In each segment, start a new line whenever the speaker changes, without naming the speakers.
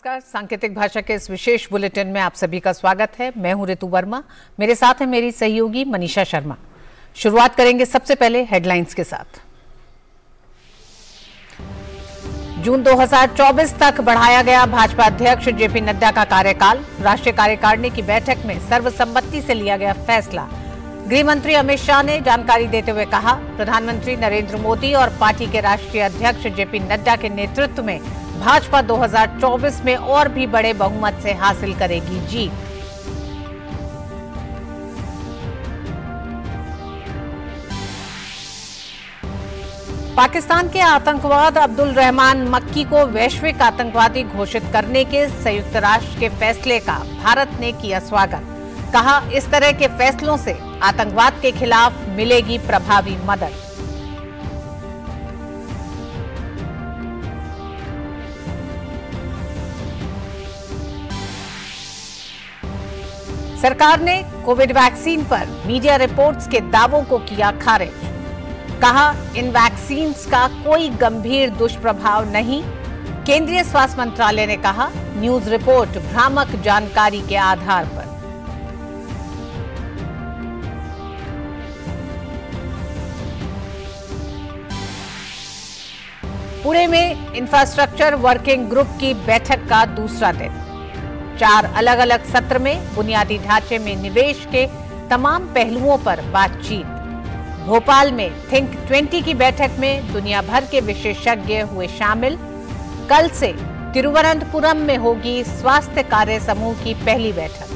नमस्कार सांकेतिक भाषा के इस विशेष बुलेटिन में आप सभी का स्वागत है मैं हूं ऋतु वर्मा मेरे साथ है मेरी सहयोगी मनीषा शर्मा शुरुआत करेंगे सबसे पहले हेडलाइंस के साथ जून 2024 तक बढ़ाया गया भाजपा अध्यक्ष जेपी नड्डा का कार्यकाल राष्ट्रीय कार्यकारिणी की बैठक में सर्वसम्मति से लिया गया फैसला गृह मंत्री अमित शाह ने जानकारी देते हुए कहा प्रधानमंत्री नरेंद्र मोदी और पार्टी के राष्ट्रीय अध्यक्ष जेपी नड्डा के नेतृत्व में भाजपा 2024 में और भी बड़े बहुमत से हासिल करेगी जीत पाकिस्तान के आतंकवाद अब्दुल रहमान मक्की को वैश्विक आतंकवादी घोषित करने के संयुक्त राष्ट्र के फैसले का भारत ने किया स्वागत कहा इस तरह के फैसलों से आतंकवाद के खिलाफ मिलेगी प्रभावी मदद सरकार ने कोविड वैक्सीन पर मीडिया रिपोर्ट्स के दावों को किया खारिज कहा इन वैक्सीन का कोई गंभीर दुष्प्रभाव नहीं केंद्रीय स्वास्थ्य मंत्रालय ने कहा न्यूज रिपोर्ट भ्रामक जानकारी के आधार पर पुणे में इंफ्रास्ट्रक्चर वर्किंग ग्रुप की बैठक का दूसरा दिन चार अलग अलग सत्र में बुनियादी ढांचे में निवेश के तमाम पहलुओं पर बातचीत भोपाल में थिंक 20 की बैठक में दुनिया भर के विशेषज्ञ हुए शामिल कल से तिरुवनंतपुरम में होगी स्वास्थ्य कार्य समूह की पहली बैठक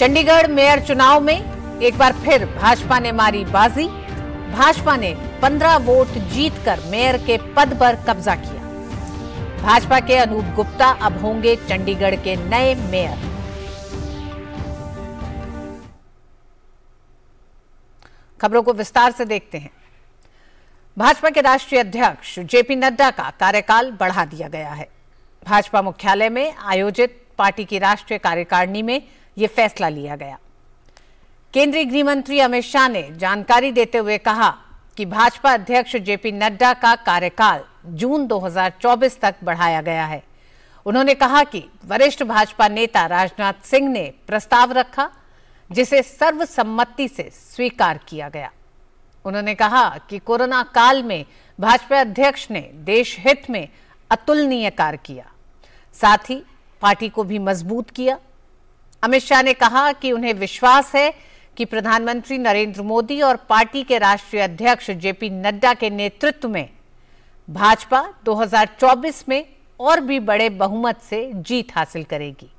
चंडीगढ़ मेयर चुनाव में एक बार फिर भाजपा ने मारी बाजी भाजपा ने 15 वोट जीतकर मेयर के पद पर कब्जा किया भाजपा के अनूप गुप्ता अब होंगे चंडीगढ़ के नए मेयर खबरों को विस्तार से देखते हैं भाजपा के राष्ट्रीय अध्यक्ष जेपी नड्डा का कार्यकाल बढ़ा दिया गया है भाजपा मुख्यालय में आयोजित पार्टी की राष्ट्रीय कार्यकारिणी में यह फैसला लिया गया केंद्रीय गृह मंत्री अमित शाह ने जानकारी देते हुए कहा कि भाजपा अध्यक्ष जेपी नड्डा का कार्यकाल जून 2024 तक बढ़ाया गया है उन्होंने कहा कि वरिष्ठ भाजपा नेता राजनाथ सिंह ने प्रस्ताव रखा जिसे सर्वसम्मति से स्वीकार किया गया उन्होंने कहा कि कोरोना काल में भाजपा अध्यक्ष ने देश हित में अतुलनीय कार्य किया साथ ही पार्टी को भी मजबूत किया अमित शाह ने कहा कि उन्हें विश्वास है कि प्रधानमंत्री नरेंद्र मोदी और पार्टी के राष्ट्रीय अध्यक्ष जेपी नड्डा के नेतृत्व में भाजपा 2024 में और भी बड़े बहुमत से जीत हासिल करेगी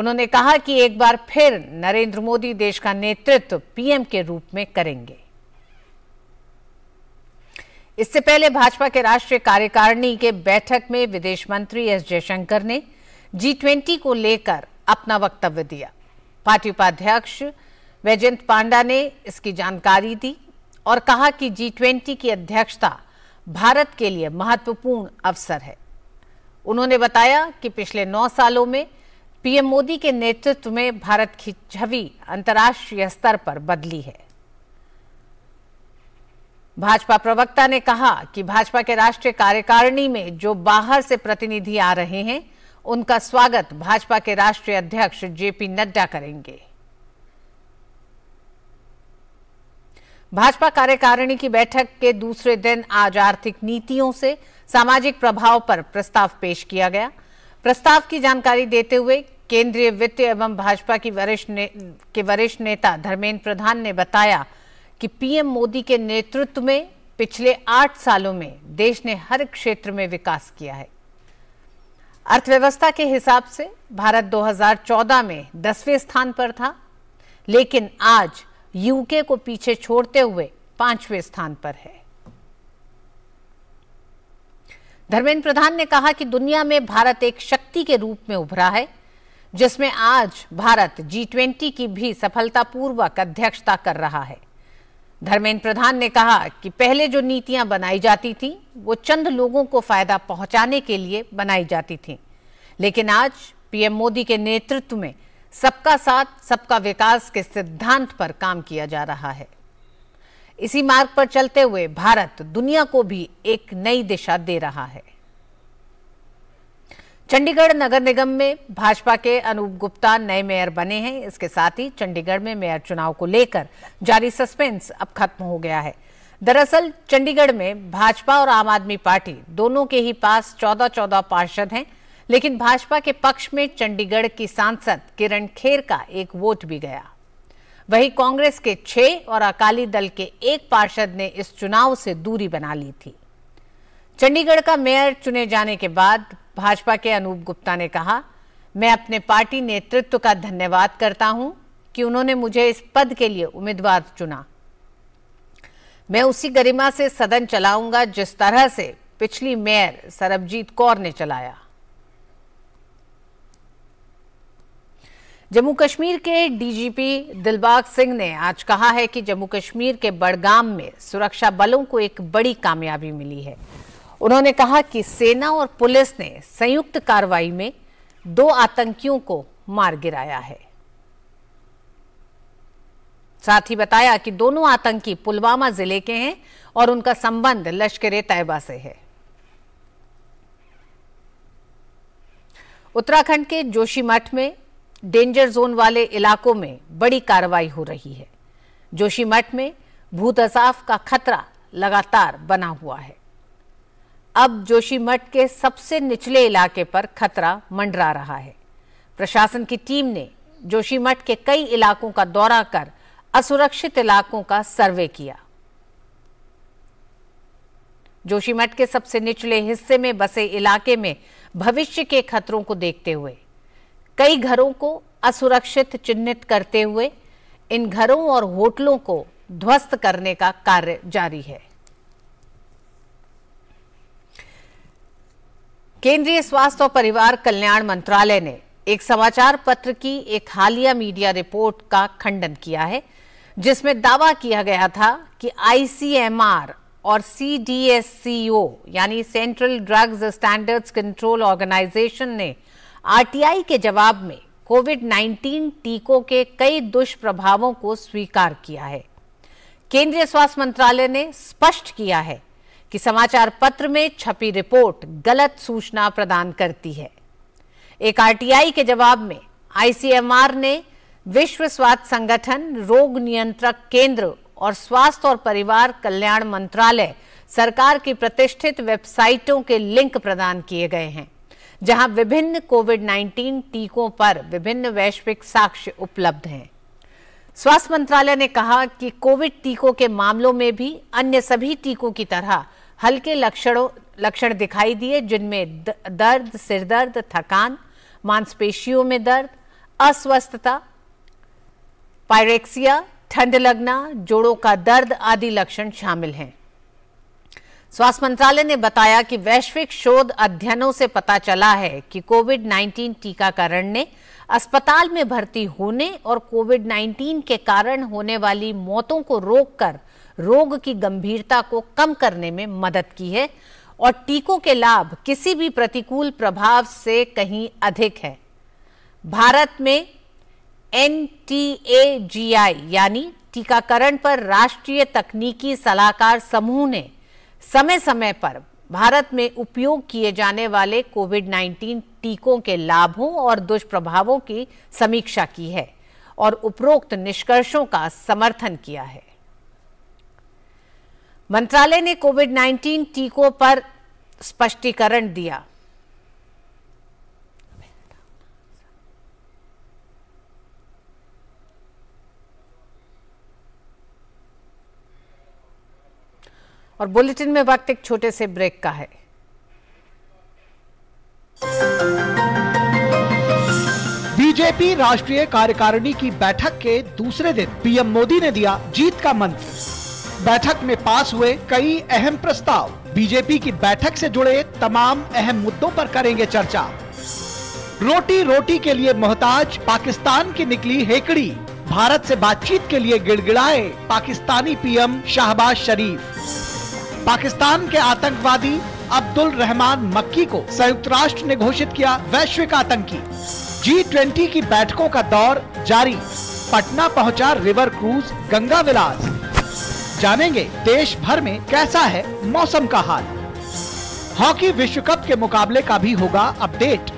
उन्होंने कहा कि एक बार फिर नरेंद्र मोदी देश का नेतृत्व पीएम के रूप में करेंगे इससे पहले भाजपा के राष्ट्रीय कार्यकारिणी के बैठक में विदेश मंत्री एस जयशंकर ने जी ट्वेंटी को लेकर अपना वक्तव्य दिया पार्टी उपाध्यक्ष वैजयंत पांडा ने इसकी जानकारी दी और कहा कि जी ट्वेंटी की अध्यक्षता भारत के लिए महत्वपूर्ण अवसर है उन्होंने बताया कि पिछले नौ सालों में पीएम मोदी के नेतृत्व में भारत की छवि अंतर्राष्ट्रीय स्तर पर बदली है भाजपा प्रवक्ता ने कहा कि भाजपा के राष्ट्रीय कार्यकारिणी में जो बाहर से प्रतिनिधि आ रहे हैं उनका स्वागत भाजपा के राष्ट्रीय अध्यक्ष जेपी नड्डा करेंगे भाजपा कार्यकारिणी की बैठक के दूसरे दिन आज आर्थिक नीतियों से सामाजिक प्रभाव पर प्रस्ताव पेश किया गया प्रस्ताव की जानकारी देते हुए केंद्रीय वित्त एवं भाजपा की वरिष्ठ ने, के वरिष्ठ नेता धर्मेंद्र प्रधान ने बताया कि पीएम मोदी के नेतृत्व में पिछले आठ सालों में देश ने हर क्षेत्र में विकास किया है अर्थव्यवस्था के हिसाब से भारत 2014 में दसवें स्थान पर था लेकिन आज यूके को पीछे छोड़ते हुए पांचवें स्थान पर है धर्मेंद्र प्रधान ने कहा कि दुनिया में भारत एक शक्ति के रूप में उभरा है जिसमें आज भारत जी ट्वेंटी की भी सफलतापूर्वक अध्यक्षता कर रहा है धर्मेंद्र प्रधान ने कहा कि पहले जो नीतियां बनाई जाती थीं वो चंद लोगों को फायदा पहुंचाने के लिए बनाई जाती थीं लेकिन आज पीएम मोदी के नेतृत्व में सबका साथ सबका विकास के सिद्धांत पर काम किया जा रहा है इसी मार्ग पर चलते हुए भारत दुनिया को भी एक नई दिशा दे रहा है चंडीगढ़ नगर निगम में भाजपा के अनूप गुप्ता नए मेयर बने हैं इसके साथ ही चंडीगढ़ में मेयर चुनाव को लेकर जारी सस्पेंस अब खत्म हो गया है दरअसल चंडीगढ़ में भाजपा और आम आदमी पार्टी दोनों के ही पास चौदह चौदह पार्षद हैं लेकिन भाजपा के पक्ष में चंडीगढ़ की सांसद किरण खेर का एक वोट भी गया वहीं कांग्रेस के छह और अकाली दल के एक पार्षद ने इस चुनाव से दूरी बना ली थी चंडीगढ़ का मेयर चुने जाने के बाद भाजपा के अनूप गुप्ता ने कहा मैं अपने पार्टी नेतृत्व का धन्यवाद करता हूं कि उन्होंने मुझे इस पद के लिए उम्मीदवार चुना मैं उसी गरिमा से सदन चलाऊंगा जिस तरह से पिछली मेयर सरबजीत कौर ने चलाया जम्मू कश्मीर के डीजीपी दिलबाग सिंह ने आज कहा है कि जम्मू कश्मीर के बड़गाम में सुरक्षा बलों को एक बड़ी कामयाबी मिली है उन्होंने कहा कि सेना और पुलिस ने संयुक्त कार्रवाई में दो आतंकियों को मार गिराया है साथ ही बताया कि दोनों आतंकी पुलवामा जिले के हैं और उनका संबंध लश्कर तैयबा से है उत्तराखंड के जोशीमठ में डेंजर जोन वाले इलाकों में बड़ी कार्रवाई हो रही है जोशीमठ में भूत असाफ का खतरा लगातार बना हुआ है अब जोशीमठ के सबसे निचले इलाके पर खतरा मंडरा रहा है प्रशासन की टीम ने जोशीमठ के कई इलाकों का दौरा कर असुरक्षित इलाकों का सर्वे किया जोशीमठ के सबसे निचले हिस्से में बसे इलाके में भविष्य के खतरों को देखते हुए कई घरों को असुरक्षित चिन्हित करते हुए इन घरों और होटलों को ध्वस्त करने का कार्य जारी है केंद्रीय स्वास्थ्य और परिवार कल्याण मंत्रालय ने एक समाचार पत्र की एक हालिया मीडिया रिपोर्ट का खंडन किया है जिसमें दावा किया गया था कि आईसीएमआर और सीडीएससीओ यानी central drugs standards control organisation ने आरटीआई के जवाब में कोविड 19 टीकों के कई दुष्प्रभावों को स्वीकार किया है केंद्रीय स्वास्थ्य मंत्रालय ने स्पष्ट किया है कि समाचार पत्र में छपी रिपोर्ट गलत सूचना प्रदान करती है एक आरटीआई के जवाब में आईसीएमआर ने विश्व स्वास्थ्य संगठन रोग नियंत्रक केंद्र और स्वास्थ्य और परिवार कल्याण मंत्रालय सरकार की प्रतिष्ठित वेबसाइटों के लिंक प्रदान किए गए हैं जहां विभिन्न कोविड 19 टीकों पर विभिन्न वैश्विक साक्ष्य उपलब्ध हैं स्वास्थ्य मंत्रालय ने कहा कि कोविड टीकों के मामलों में भी अन्य सभी टीकों की तरह हल्के लक्षणों लक्षण दिखाई दिए जिनमें दर्द सिरदर्द थकान मांसपेशियों में दर्द अस्वस्थता पायरेक्सिया ठंड लगना जोड़ों का दर्द आदि लक्षण शामिल हैं स्वास्थ्य मंत्रालय ने बताया कि वैश्विक शोध अध्ययनों से पता चला है कि कोविड 19 टीकाकरण ने अस्पताल में भर्ती होने और कोविड 19 के कारण होने वाली मौतों को रोककर रोग की गंभीरता को कम करने में मदद की है और टीकों के लाभ किसी भी प्रतिकूल प्रभाव से कहीं अधिक है भारत में एन यानी टीकाकरण पर राष्ट्रीय तकनीकी सलाहकार समूह ने समय समय पर भारत में उपयोग किए जाने वाले कोविड 19 टीकों के लाभों और दुष्प्रभावों की समीक्षा की है और उपरोक्त निष्कर्षों का समर्थन किया है मंत्रालय ने कोविड 19 टीकों पर स्पष्टीकरण दिया और बुलेटिन में वक्त एक छोटे से ब्रेक का है बीजेपी राष्ट्रीय कार्यकारिणी की बैठक के दूसरे दिन पीएम मोदी ने दिया जीत का मंत्र बैठक में पास हुए कई अहम प्रस्ताव बीजेपी की बैठक से जुड़े तमाम अहम मुद्दों पर करेंगे चर्चा रोटी रोटी के लिए मोहताज पाकिस्तान की निकली हेकड़ी भारत से बातचीत के लिए गिड़गिड़ाए पाकिस्तानी पीएम शाहबाज शरीफ पाकिस्तान के आतंकवादी अब्दुल रहमान मक्की को संयुक्त राष्ट्र ने घोषित किया वैश्विक आतंकी जी ट्वेंटी की बैठकों का दौर जारी पटना पहुंचा रिवर क्रूज गंगा विलास जानेंगे देश भर में कैसा है मौसम का हाल हॉकी विश्व कप के मुकाबले का भी होगा अपडेट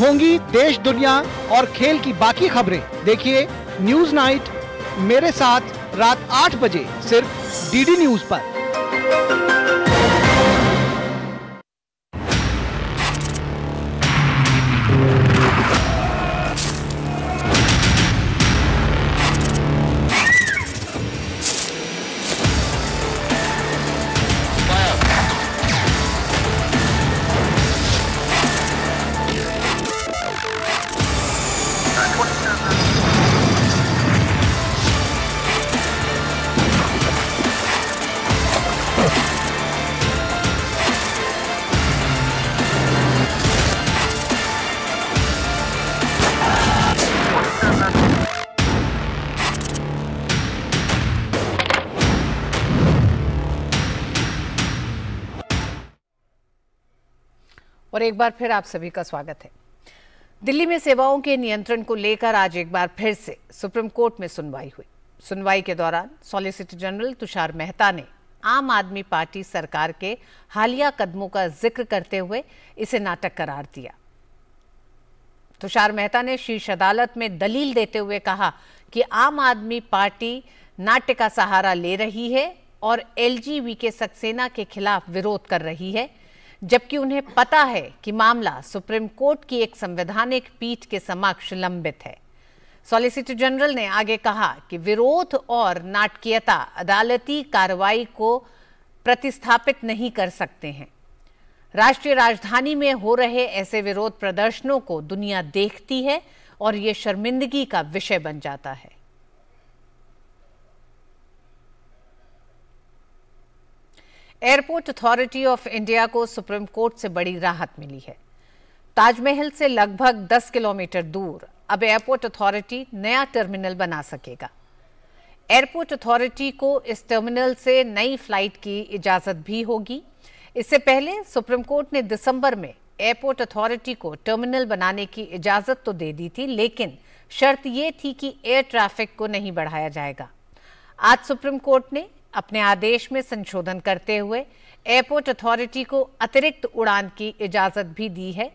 होंगी देश दुनिया और खेल की बाकी खबरें देखिए न्यूज नाइट मेरे साथ रात 8 बजे सिर्फ डीडी न्यूज आरोप Thank you. एक बार फिर आप सभी का स्वागत है दिल्ली में सेवाओं के नियंत्रण को लेकर आज एक बार फिर से सुप्रीम कोर्ट में सुनवाई हुई सुनवाई के दौरान सॉलिसिटर जनरल तुषार मेहता ने आम आदमी पार्टी सरकार के हालिया कदमों का जिक्र करते हुए इसे नाटक करार दिया तुषार मेहता ने शीर्ष अदालत में दलील देते हुए कहा कि आम आदमी पार्टी नाट्य का सहारा ले रही है और एलजीवी के सक्सेना के खिलाफ विरोध कर रही है जबकि उन्हें पता है कि मामला सुप्रीम कोर्ट की एक संवैधानिक पीठ के समक्ष लंबित है सॉलिसिटर जनरल ने आगे कहा कि विरोध और नाटकीयता अदालती कार्रवाई को प्रतिस्थापित नहीं कर सकते हैं राष्ट्रीय राजधानी में हो रहे ऐसे विरोध प्रदर्शनों को दुनिया देखती है और ये शर्मिंदगी का विषय बन जाता है एयरपोर्ट अथॉरिटी ऑफ इंडिया को सुप्रीम कोर्ट से बड़ी राहत मिली है ताजमहल से लगभग 10 किलोमीटर दूर अब एयरपोर्ट अथॉरिटी नया टर्मिनल बना सकेगा एयरपोर्ट अथॉरिटी को इस टर्मिनल से नई फ्लाइट की इजाजत भी होगी इससे पहले सुप्रीम कोर्ट ने दिसंबर में एयरपोर्ट अथॉरिटी को टर्मिनल बनाने की इजाजत तो दे दी थी लेकिन शर्त यह थी कि एयर ट्रैफिक को नहीं बढ़ाया जाएगा आज सुप्रीम कोर्ट ने अपने आदेश में संशोधन करते हुए एयरपोर्ट अथॉरिटी को अतिरिक्त उड़ान की इजाजत भी दी है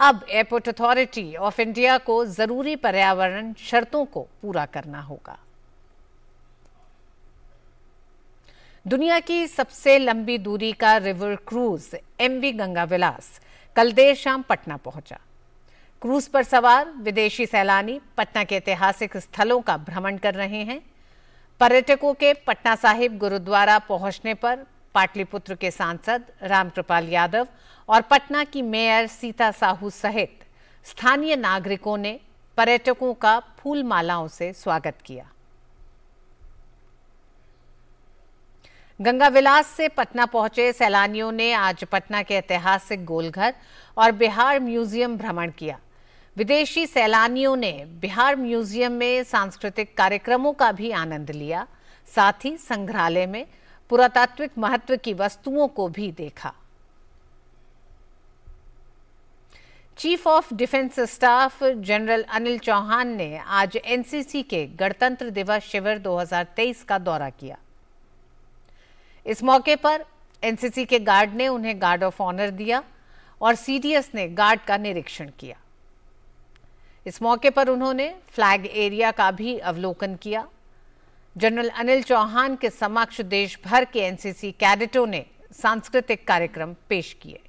अब एयरपोर्ट अथॉरिटी ऑफ इंडिया को जरूरी पर्यावरण शर्तों को पूरा करना होगा दुनिया की सबसे लंबी दूरी का river cruise MV Ganga Vilas कल देर शाम पटना पहुंचा क्रूज पर सवार विदेशी सैलानी पटना के ऐतिहासिक स्थलों का भ्रमण कर रहे हैं पर्यटकों के पटना साहिब गुरुद्वारा पहुंचने पर पाटलिपुत्र के सांसद रामकृपाल यादव और पटना की मेयर सीता साहू सहित स्थानीय नागरिकों ने पर्यटकों का फूल मालाओं से स्वागत किया गंगा विलास से पटना पहुंचे सैलानियों ने आज पटना के ऐतिहासिक गोलघर और बिहार म्यूजियम भ्रमण किया विदेशी सैलानियों ने बिहार म्यूजियम में सांस्कृतिक कार्यक्रमों का भी आनंद लिया साथ ही संग्रहालय में पुरातात्विक महत्व की वस्तुओं को भी देखा chief of defence staff general Anil Chauhan ने आज एनसीसी के गणतंत्र दिवस शिविर 2023 का दौरा किया इस मौके पर एनसीसी के गार्ड ने उन्हें गार्ड ऑफ ऑनर दिया और सीडीएस ने गार्ड का निरीक्षण किया इस मौके पर उन्होंने फ्लैग एरिया का भी अवलोकन किया जनरल अनिल चौहान के समक्ष देश भर के एनसीसी कैडेटों ने सांस्कृतिक कार्यक्रम पेश किए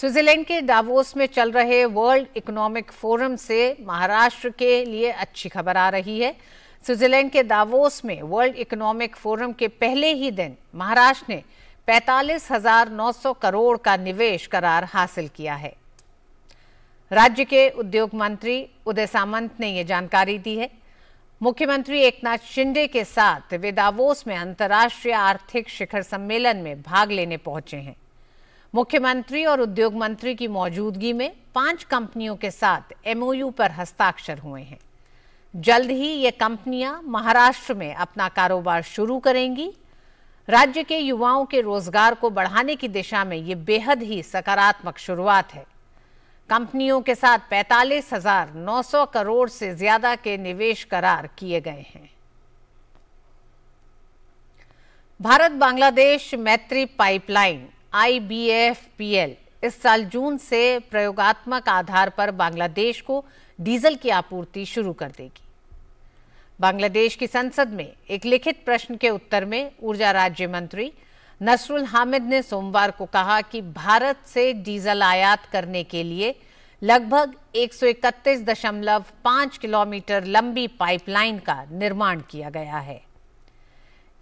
स्विट्जरलैंड के डावोस में चल रहे वर्ल्ड इकोनॉमिक फोरम से महाराष्ट्र के लिए अच्छी खबर आ रही है स्विट्जरलैंड के दावोस में वर्ल्ड इकोनॉमिक फोरम के पहले ही दिन महाराष्ट्र ने 45,900 हजार नौ सौ करोड़ का निवेश करार हासिल किया है राज्य के उद्योग मंत्री उदय सामंत ने ये जानकारी दी है मुख्यमंत्री एकनाथ शिंदे के साथ वे दावोस में अंतर्राष्ट्रीय आर्थिक शिखर सम्मेलन में भाग लेने पहुंचे हैं मुख्यमंत्री और उद्योग मंत्री की मौजूदगी में पांच कंपनियों के साथ एमओयू पर हस्ताक्षर हुए हैं जल्द ही ये कंपनियां महाराष्ट्र में अपना कारोबार शुरू करेंगी राज्य के युवाओं के रोजगार को बढ़ाने की दिशा में ये बेहद ही सकारात्मक शुरुआत है कंपनियों के साथ पैंतालीस हजार नौ सौ करोड़ से ज्यादा के निवेश करार किए गए हैं भारत बांग्लादेश मैत्री पाइपलाइन आईबीएफपीएल इस साल जून से प्रयोगात्मक आधार पर बांग्लादेश को डीजल की आपूर्ति शुरू कर देगी बांग्लादेश की संसद में एक लिखित प्रश्न के उत्तर में ऊर्जा राज्य मंत्री नसरुल हामिद ने सोमवार को कहा कि भारत से डीजल आयात करने के लिए लगभग एक किलोमीटर लंबी पाइपलाइन का निर्माण किया गया है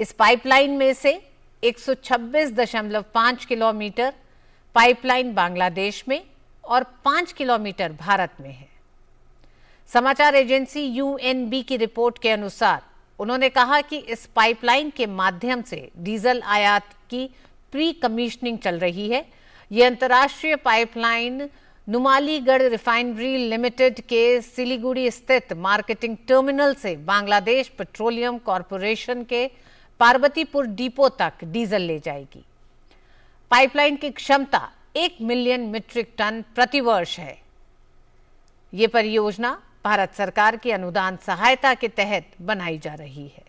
इस पाइपलाइन में से 126.5 किलोमीटर पाइपलाइन बांग्लादेश में और 5 किलोमीटर भारत में है समाचार एजेंसी यूएनबी की रिपोर्ट के अनुसार उन्होंने कहा कि इस पाइपलाइन के माध्यम से डीजल आयात की प्री कमीशनिंग चल रही है ये अंतर्राष्ट्रीय पाइपलाइन नुमालीगढ़ रिफाइनरी लिमिटेड के सिलीगुड़ी स्थित मार्केटिंग टर्मिनल से बांग्लादेश पेट्रोलियम कॉरपोरेशन के पार्वतीपुर डिपो तक डीजल ले जाएगी पाइपलाइन की क्षमता एक मिलियन मीट्रिक टन प्रतिवर्ष है यह परियोजना भारत सरकार की अनुदान सहायता के तहत बनाई जा रही है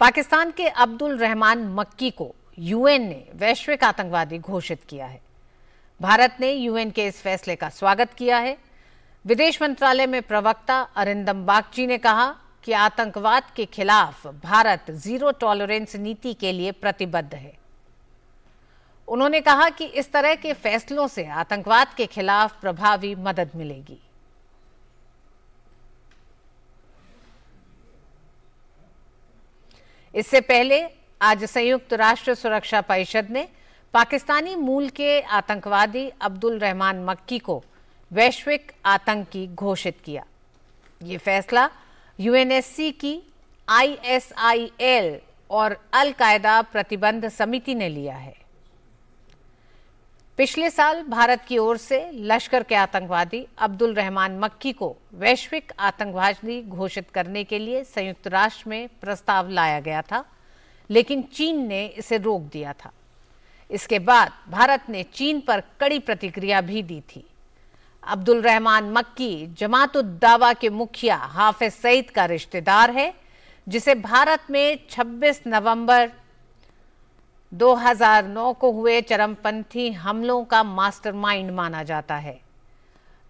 पाकिस्तान के अब्दुल रहमान मक्की को यूएन ने वैश्विक आतंकवादी घोषित किया है भारत ने यूएन के इस फैसले का स्वागत किया है विदेश मंत्रालय में प्रवक्ता अरिंदम बागची ने कहा कि आतंकवाद के खिलाफ भारत जीरो टॉलरेंस नीति के लिए प्रतिबद्ध है उन्होंने कहा कि इस तरह के फैसलों से आतंकवाद के खिलाफ प्रभावी मदद मिलेगी इससे पहले आज संयुक्त राष्ट्र सुरक्षा परिषद ने पाकिस्तानी मूल के आतंकवादी अब्दुल रहमान मक्की को वैश्विक आतंकी घोषित किया ये फैसला यूएनएससी की आईएसआईएल और अलकायदा प्रतिबंध समिति ने लिया है पिछले साल भारत की ओर से लश्कर के आतंकवादी अब्दुल रहमान मक्की को वैश्विक आतंकवादी घोषित करने के लिए संयुक्त राष्ट्र में प्रस्ताव लाया गया था लेकिन चीन ने इसे रोक दिया था इसके बाद भारत ने चीन पर कड़ी प्रतिक्रिया भी दी थी अब्दुल रहमान मक्की जमात दावा के मुखिया हाफिज सईद का रिश्तेदार है जिसे भारत में 26 नवंबर 2009 को हुए चरमपंथी हमलों का मास्टरमाइंड माना जाता है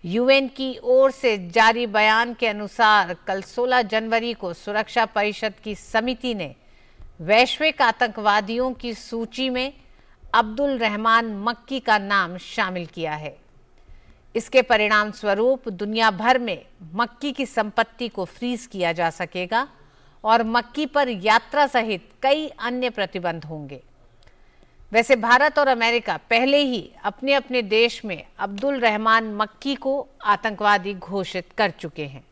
यूएन की ओर से जारी बयान के अनुसार कल 16 जनवरी को सुरक्षा परिषद की समिति ने वैश्विक आतंकवादियों की सूची में अब्दुल रहमान मक्की का नाम शामिल किया है इसके परिणाम स्वरूप दुनिया भर में मक्की की संपत्ति को फ्रीज किया जा सकेगा और मक्की पर यात्रा सहित कई अन्य प्रतिबंध होंगे वैसे भारत और अमेरिका पहले ही अपने अपने देश में अब्दुल रहमान मक्की को आतंकवादी घोषित कर चुके हैं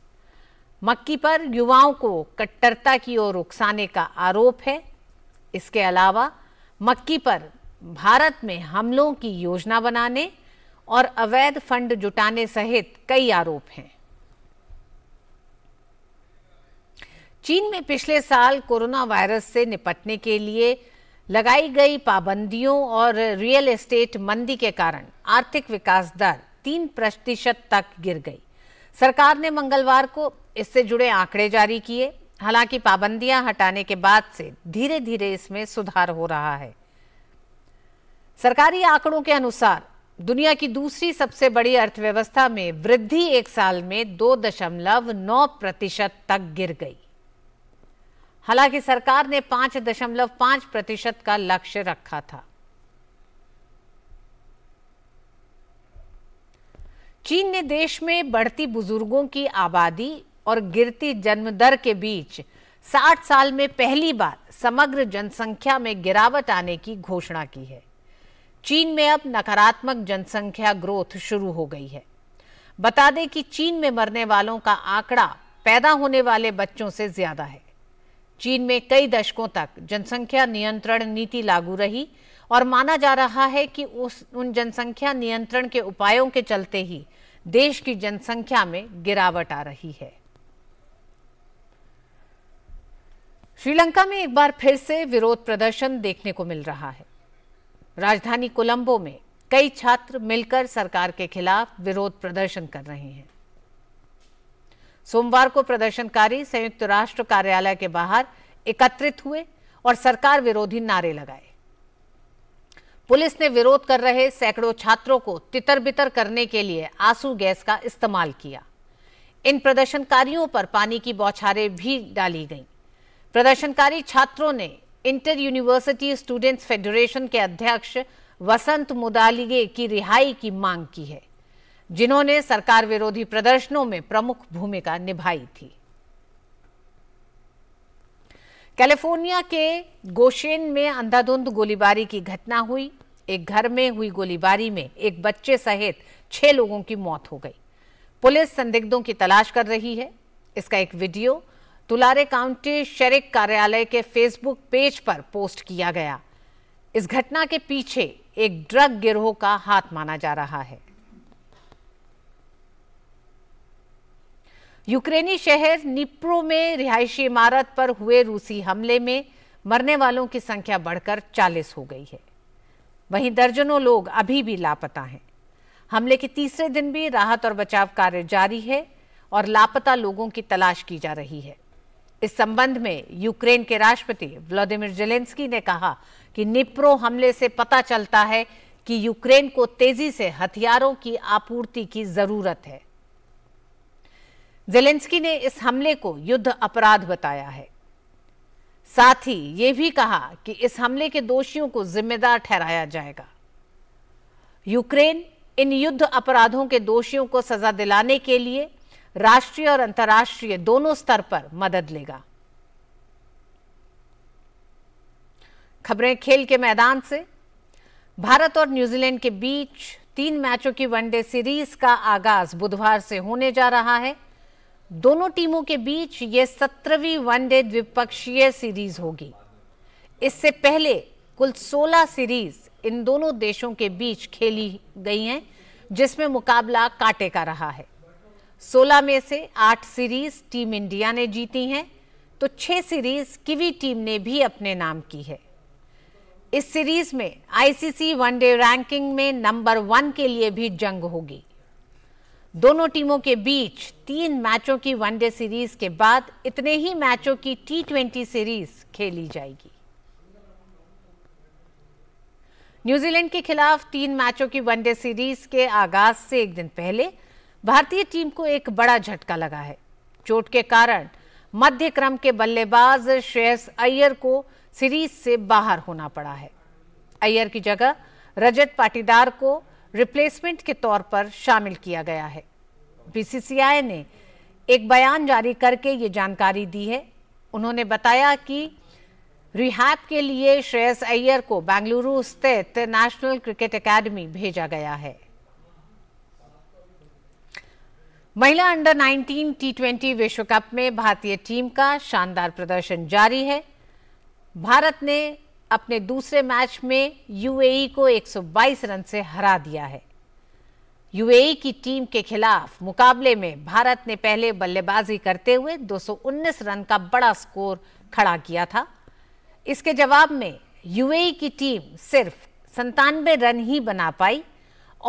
मक्की पर युवाओं को कट्टरता की ओर उकसाने का आरोप है इसके अलावा मक्की पर भारत में हमलों की योजना बनाने और अवैध फंड जुटाने सहित कई आरोप हैं चीन में पिछले साल कोरोना वायरस से निपटने के लिए लगाई गई पाबंदियों और रियल एस्टेट मंदी के कारण आर्थिक विकास दर तीन प्रतिशत तक गिर गई सरकार ने मंगलवार को इससे जुड़े आंकड़े जारी किए हालांकि पाबंदियां हटाने के बाद से धीरे धीरे इसमें सुधार हो रहा है सरकारी आंकड़ों के अनुसार दुनिया की दूसरी सबसे बड़ी अर्थव्यवस्था में वृद्धि एक साल में दो दशमलव नौ प्रतिशत तक गिर गई हालांकि सरकार ने पांच दशमलव पांच प्रतिशत का लक्ष्य रखा था चीन ने देश में बढ़ती बुजुर्गों की आबादी और गिरती जन्म दर के बीच 60 साल में पहली बार समग्र जनसंख्या में गिरावट आने की घोषणा की है चीन में अब नकारात्मक जनसंख्या ग्रोथ शुरू हो गई है बता दें कि चीन में मरने वालों का आंकड़ा पैदा होने वाले बच्चों से ज्यादा है चीन में कई दशकों तक जनसंख्या नियंत्रण नीति लागू रही और माना जा रहा है कि उस उन जनसंख्या नियंत्रण के उपायों के चलते ही देश की जनसंख्या में गिरावट आ रही है श्रीलंका में एक बार फिर से विरोध प्रदर्शन देखने को मिल रहा है राजधानी कोलंबो में कई छात्र मिलकर सरकार के खिलाफ विरोध प्रदर्शन कर रहे हैं सोमवार को प्रदर्शनकारी संयुक्त राष्ट्र कार्यालय के बाहर एकत्रित हुए और सरकार विरोधी नारे लगाए पुलिस ने विरोध कर रहे सैकड़ों छात्रों को तितर बितर करने के लिए आंसू गैस का इस्तेमाल किया इन प्रदर्शनकारियों पर पानी की बौछारें भी डाली गईं। प्रदर्शनकारी छात्रों ने इंटर यूनिवर्सिटी स्टूडेंट्स फेडरेशन के अध्यक्ष वसंत मुदालिगे की रिहाई की मांग की है जिन्होंने सरकार विरोधी प्रदर्शनों में प्रमुख भूमिका निभाई थी कैलिफोर्निया के गोशेन में अंधाधुंध गोलीबारी की घटना हुई एक घर में हुई गोलीबारी में एक बच्चे सहित छह लोगों की मौत हो गई पुलिस संदिग्धों की तलाश कर रही है इसका एक वीडियो तुलारे काउंटी शेरिक कार्यालय के फेसबुक पेज पर पोस्ट किया गया इस घटना के पीछे एक ड्रग गिरोह का हाथ माना जा रहा है यूक्रेनी शहर निप्रो में रिहायशी इमारत पर हुए रूसी हमले में मरने वालों की संख्या बढ़कर 40 हो गई है वहीं दर्जनों लोग अभी भी लापता हैं हमले के तीसरे दिन भी राहत और बचाव कार्य जारी है और लापता लोगों की तलाश की जा रही है इस संबंध में यूक्रेन के राष्ट्रपति व्लादिमिर जेलेंस्की ने कहा कि निप्रो हमले से पता चलता है कि यूक्रेन को तेजी से हथियारों की आपूर्ति की जरूरत है जेलेंस्की ने इस हमले को युद्ध अपराध बताया है साथ ही यह भी कहा कि इस हमले के दोषियों को जिम्मेदार ठहराया जाएगा यूक्रेन इन युद्ध अपराधों के दोषियों को सजा दिलाने के लिए राष्ट्रीय और अंतर्राष्ट्रीय दोनों स्तर पर मदद लेगा खबरें खेल के मैदान से भारत और न्यूजीलैंड के बीच तीन मैचों की वनडे सीरीज का आगाज बुधवार से होने जा रहा है दोनों टीमों के बीच ये सत्रहवीं वनडे द्विपक्षीय सीरीज होगी इससे पहले कुल 16 सीरीज इन दोनों देशों के बीच खेली गई हैं जिसमें मुकाबला काटे का रहा है 16 में से 8 सीरीज टीम इंडिया ने जीती हैं तो 6 सीरीज किवी टीम ने भी अपने नाम की है इस सीरीज में आईसीसी वनडे रैंकिंग में नंबर वन के लिए भी जंग होगी दोनों टीमों के बीच तीन मैचों की वनडे सीरीज के बाद इतने ही मैचों की टी ट्वेंटी सीरीज खेली जाएगी न्यूजीलैंड के खिलाफ तीन मैचों की वनडे सीरीज के आगाज से एक दिन पहले भारतीय टीम को एक बड़ा झटका लगा है चोट के कारण मध्य क्रम के बल्लेबाज श्रेयस अय्यर को सीरीज से बाहर होना पड़ा है अय्यर की जगह रजत पाटीदार को रिप्लेसमेंट के तौर पर शामिल किया गया है बीसीसीआई ने एक बयान जारी करके ये जानकारी दी है उन्होंने बताया कि रिहैब के लिए श्रेयस अय्यर को बेंगलुरु स्थित नेशनल क्रिकेट एकेडमी भेजा गया है महिला अंडर 19 टी ट्वेंटी विश्व कप में भारतीय टीम का शानदार प्रदर्शन जारी है भारत ने अपने दूसरे मैच में यूएई को 122 रन से हरा दिया है यूएई की टीम के खिलाफ मुकाबले में भारत ने पहले बल्लेबाजी करते हुए 219 रन का बड़ा स्कोर खड़ा किया था इसके जवाब में यूएई की टीम सिर्फ संतानवे रन ही बना पाई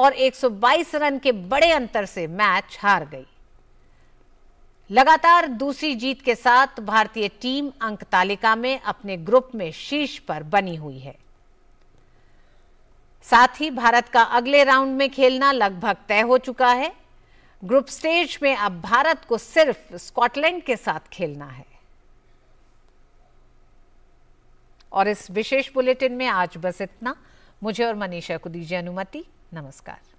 और 122 रन के बड़े अंतर से मैच हार गई लगातार दूसरी जीत के साथ भारतीय टीम अंक तालिका में अपने ग्रुप में शीर्ष पर बनी हुई है साथ ही भारत का अगले राउंड में खेलना लगभग तय हो चुका है ग्रुप स्टेज में अब भारत को सिर्फ स्कॉटलैंड के साथ खेलना है और इस विशेष बुलेटिन में आज बस इतना मुझे और मनीषा को दीजिए अनुमति नमस्कार